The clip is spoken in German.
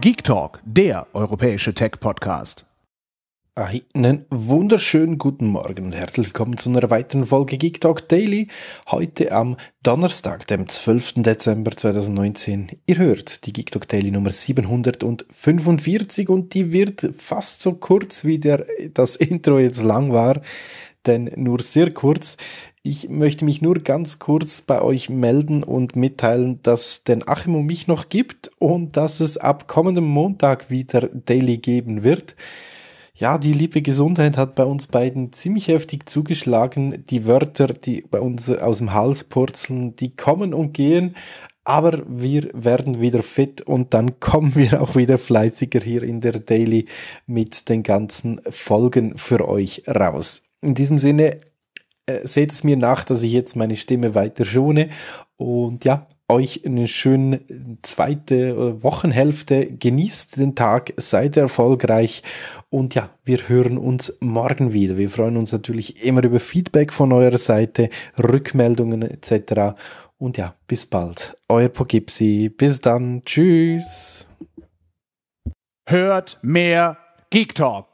Geek Talk, der europäische Tech-Podcast. Einen wunderschönen guten Morgen und herzlich willkommen zu einer weiteren Folge Geek Talk Daily. Heute am Donnerstag, dem 12. Dezember 2019. Ihr hört die Geek Talk Daily Nummer 745 und die wird fast so kurz, wie der, das Intro jetzt lang war denn nur sehr kurz. Ich möchte mich nur ganz kurz bei euch melden und mitteilen, dass den Achim und mich noch gibt und dass es ab kommendem Montag wieder Daily geben wird. Ja, die liebe Gesundheit hat bei uns beiden ziemlich heftig zugeschlagen. Die Wörter, die bei uns aus dem Hals purzeln, die kommen und gehen. Aber wir werden wieder fit und dann kommen wir auch wieder fleißiger hier in der Daily mit den ganzen Folgen für euch raus. In diesem Sinne, äh, seht es mir nach, dass ich jetzt meine Stimme weiter schone. Und ja, euch eine schöne zweite äh, Wochenhälfte. Genießt den Tag, seid erfolgreich und ja, wir hören uns morgen wieder. Wir freuen uns natürlich immer über Feedback von eurer Seite, Rückmeldungen etc. Und ja, bis bald. Euer Pogipsi. Bis dann. Tschüss. Hört mehr Geek Talk.